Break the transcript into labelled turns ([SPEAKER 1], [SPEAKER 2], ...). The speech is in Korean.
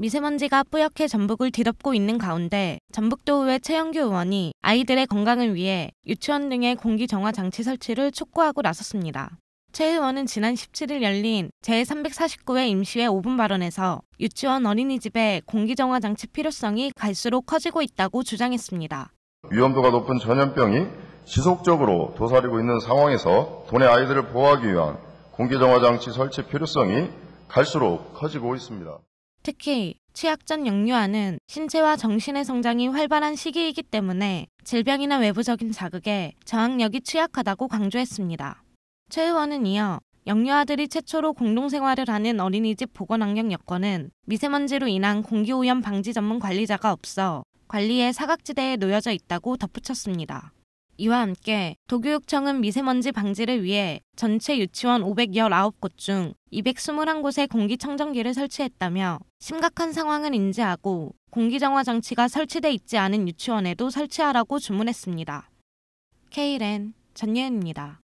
[SPEAKER 1] 미세먼지가 뿌옇게 전북을 뒤덮고 있는 가운데 전북도의회 최영규 의원이 아이들의 건강을 위해 유치원 등의 공기 정화 장치 설치를 촉구하고 나섰습니다. 최 의원은 지난 17일 열린 제349회 임시회 5분 발언에서 유치원 어린이집의 공기정화 장치 필요성이 갈수록 커지고 있다고 주장했습니다.
[SPEAKER 2] 위험도가 높은 전염병이 지속적으로 도사리고 있는 상황에서 도내 아이들을 보호하기 위한 공기정화 장치 설치 필요성이 갈수록 커지고 있습니다.
[SPEAKER 1] 특히 취약전 영유아는 신체와 정신의 성장이 활발한 시기이기 때문에 질병이나 외부적인 자극에 저항력이 취약하다고 강조했습니다. 최 의원은 이어 영유아들이 최초로 공동생활을 하는 어린이집 보건환경 여건은 미세먼지로 인한 공기오염 방지 전문 관리자가 없어 관리의 사각지대에 놓여져 있다고 덧붙였습니다. 이와 함께 도교육청은 미세먼지 방지를 위해 전체 유치원 519곳 중 221곳에 공기청정기를 설치했다며 심각한 상황을 인지하고 공기정화 장치가 설치돼 있지 않은 유치원에도 설치하라고 주문했습니다. k 렌 전예은입니다.